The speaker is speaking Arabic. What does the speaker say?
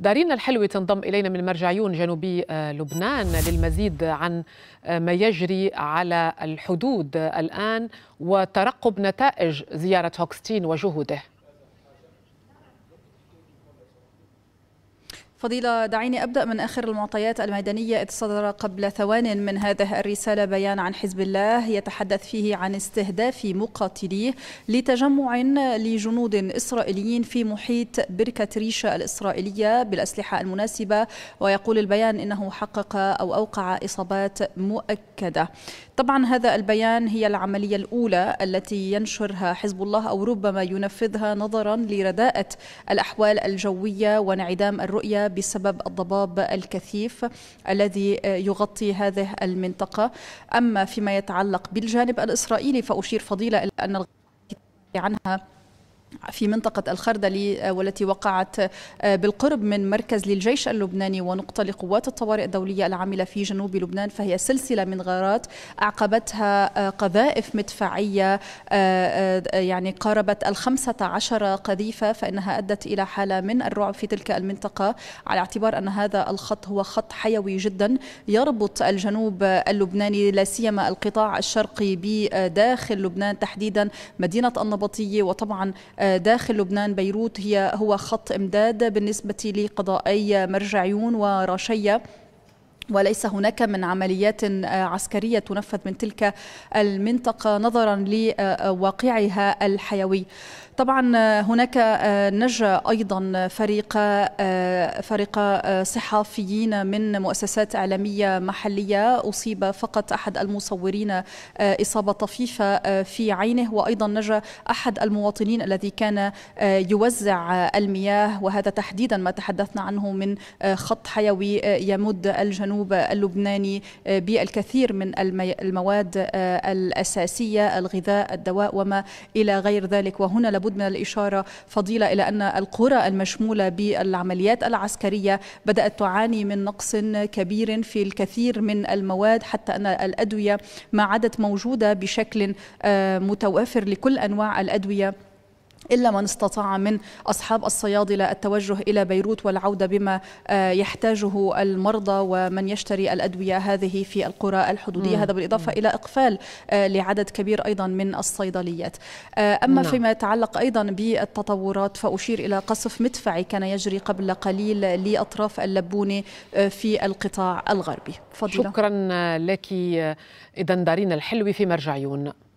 دارين الحلوي تنضم إلينا من مرجعيون جنوبي آه، لبنان للمزيد عن آه، ما يجري على الحدود الآن وترقب نتائج زيارة هوكستين وجهوده فضيلة دعيني أبدأ من آخر المعطيات الميدانية إذ صدر قبل ثوان من هذه الرسالة بيان عن حزب الله يتحدث فيه عن استهداف مقاتليه لتجمع لجنود إسرائيليين في محيط بركة ريشة الإسرائيلية بالأسلحة المناسبة ويقول البيان إنه حقق أو أوقع إصابات مؤكدة طبعا هذا البيان هي العملية الأولى التي ينشرها حزب الله أو ربما ينفذها نظرا لرداءة الأحوال الجوية وانعدام الرؤية بسبب الضباب الكثيف الذي يغطي هذه المنطقة أما فيما يتعلق بالجانب الإسرائيلي فأشير فضيلة أن عنها في منطقة الخردلي آه، والتي وقعت آه، بالقرب من مركز للجيش اللبناني ونقطة لقوات الطوارئ الدولية العاملة في جنوب لبنان فهي سلسلة من غارات أعقبتها آه، قذائف مدفعية يعني قاربت الخمسة عشر قذيفة فإنها أدت إلى حالة من الرعب في تلك المنطقة على اعتبار أن هذا الخط هو خط حيوي جدا يربط الجنوب اللبناني لا سيما القطاع الشرقي بداخل لبنان تحديدا مدينة النبطية وطبعا داخل لبنان بيروت هي هو خط إمداد بالنسبة لقضائي مرجعيون وراشية وليس هناك من عمليات آه، عسكرية تنفذ من تلك المنطقة نظرا لواقعها الحيوي طبعا آه، هناك آه، نجا ايضا فريق فريق صحفيين من مؤسسات اعلاميه محليه اصيب فقط احد المصورين اصابه طفيفه في عينه وايضا نجا احد المواطنين الذي كان يوزع المياه وهذا تحديدا ما تحدثنا عنه من خط حيوي يمد الجنوب الجنوب اللبناني آه، بالكثير من المواد آه، الأساسية الغذاء الدواء وما إلى غير ذلك وهنا لابد من الإشارة فضيلة إلى أن القرى المشمولة بالعمليات العسكرية بدأت تعاني من نقص كبير في الكثير من المواد حتى أن الأدوية ما عادت موجودة بشكل آه، متوافر لكل أنواع الأدوية إلا من استطاع من أصحاب الصيادلة التوجه إلى بيروت والعودة بما آه، يحتاجه المرضى ومن يشتري الأدوية هذه في القرى الحدودية مم. هذا بالإضافة مم. إلى إقفال آه، لعدد كبير أيضا من الصيدليات آه، أما نعم. فيما يتعلق أيضا بالتطورات فأشير إلى قصف مدفعي كان يجري قبل قليل لأطراف اللبونة في القطاع الغربي فضيلة. شكرا لك إذا دارين الحلوي في مرجعيون